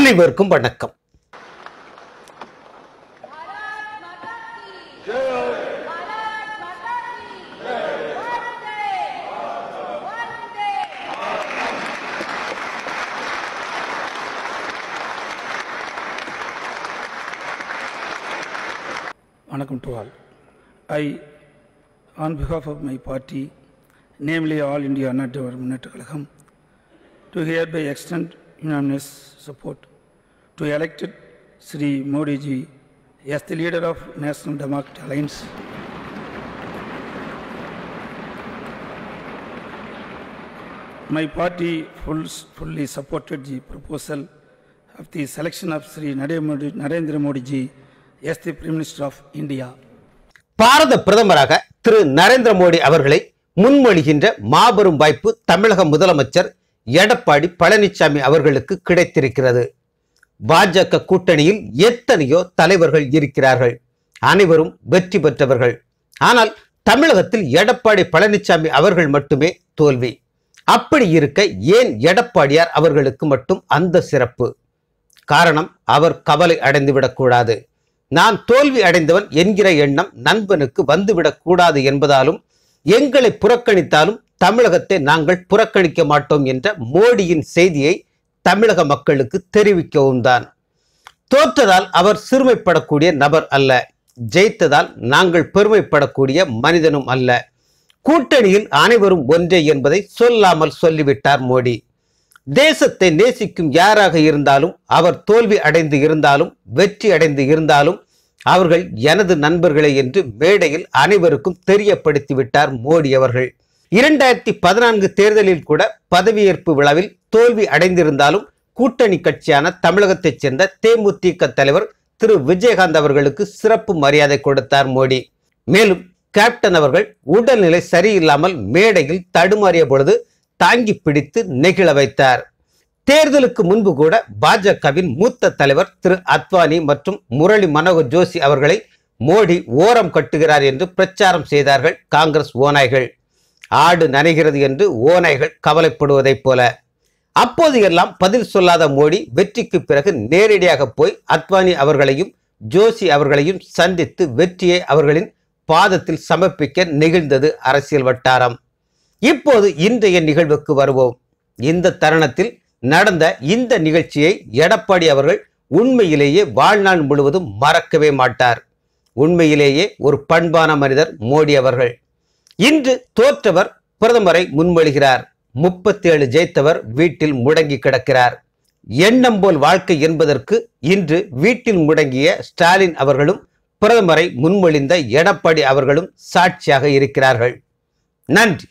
அனைவருக்கும் வணக்கம் I, on behalf of my party, namely All India Anna Devar Munnetra Kalagam, to hereby extend unanimous support to elected Sri Modi ji as the leader of National Democratic Alliance. My party full, fully supported the proposal of the selection of Sri Narendra Modi ji as the Prime Minister of India. பாரத பிரதமராக திரு நரேந்திர மோடி அவர்களை முன்மொழிகின்ற மாபெரும் வாய்ப்பு தமிழக முதலமைச்சர் எடப்பாடி பழனிசாமி அவர்களுக்கு கிடைத்திருக்கிறது பாஜக கூட்டணியில் எத்தனையோ தலைவர்கள் இருக்கிறார்கள் அனைவரும் வெற்றி பெற்றவர்கள் ஆனால் தமிழகத்தில் எடப்பாடி பழனிசாமி அவர்கள் மட்டுமே தோல்வி அப்படி இருக்க ஏன் எடப்பாடியார் அவர்களுக்கு மட்டும் அந்த சிறப்பு காரணம் அவர் கவலை அடைந்துவிடக்கூடாது நான் தோல்வி அடைந்தவன் என்கிற எண்ணம் நண்பனுக்கு வந்துவிடக்கூடாது என்பதாலும் எங்களை புறக்கணித்தாலும் தமிழகத்தை நாங்கள் புறக்கணிக்க மாட்டோம் என்ற மோடியின் செய்தியை தமிழக மக்களுக்கு தெரிவிக்கவும் தான் தோற்றதால் அவர் சிறுமைப்படக்கூடிய நபர் அல்ல ஜெயித்ததால் நாங்கள் பெருமைப்படக்கூடிய மனிதனும் அல்ல கூட்டணியில் அனைவரும் ஒன்றே என்பதை சொல்லாமல் சொல்லிவிட்டார் மோடி தேசத்தை நேசிக்கும் யாராக இருந்தாலும் அவர் தோல்வி அடைந்து இருந்தாலும் வெற்றி அடைந்து இருந்தாலும் அவர்கள் எனது நண்பர்களே என்று மேடையில் அனைவருக்கும் தெரியப்படுத்திவிட்டார் மோடி அவர்கள் இரண்டாயிரத்தி பதினான்கு தேர்தலில் கூட பதவியேற்பு விழாவில் தோல்வி அடைந்திருந்தாலும் கூட்டணி கட்சியான தமிழகத்தைச் சேர்ந்த தேமுதிக தலைவர் திரு விஜயகாந்த் அவர்களுக்கு சிறப்பு மரியாதை கொடுத்தார் மோடி மேலும் கேப்டன் அவர்கள் உடல்நிலை சரியில்லாமல் மேடையில் தடுமாறிய பொழுது தாங்கி பிடித்து நெகிழ வைத்தார் தேர்தலுக்கு முன்பு கூட பாஜகவின் மூத்த தலைவர் திரு அத்வானி மற்றும் முரளி மனோகர் ஜோஷி அவர்களை மோடி ஓரம் கட்டுகிறார் என்று பிரச்சாரம் செய்தார்கள் காங்கிரஸ் ஓநாய்கள் ஆடு நனைகிறது என்று ஓனைகள் கவலைப்படுவதைப் போல அப்போது எல்லாம் பதில் சொல்லாத மோடி வெற்றிக்கு பிறகு நேரடியாக போய் அத்வானி அவர்களையும் ஜோஷி அவர்களையும் சந்தித்து வெற்றியை அவர்களின் பாதத்தில் சமர்ப்பிக்க நிகழ்ந்தது அரசியல் வட்டாரம் இப்போது இன்றைய நிகழ்வுக்கு வருவோம் இந்த தருணத்தில் நடந்த இந்த நிகழ்ச்சியை எடப்பாடி அவர்கள் உண்மையிலேயே வாழ்நாள் முழுவதும் மறக்கவே மாட்டார் உண்மையிலேயே ஒரு பண்பான மனிதர் மோடி அவர்கள் இன்று தோற்றவர் பிரதமரை முன்மொழிகிறார் முப்பத்தி ஏழு ஜெயித்தவர் வீட்டில் முடங்கி கிடக்கிறார் எண்ணம் போல் வாழ்க்கை என்பதற்கு இன்று வீட்டில் முடங்கிய ஸ்டாலின் அவர்களும் பிரதமரை முன்மொழிந்த எடப்பாடி அவர்களும் சாட்சியாக இருக்கிறார்கள் நன்றி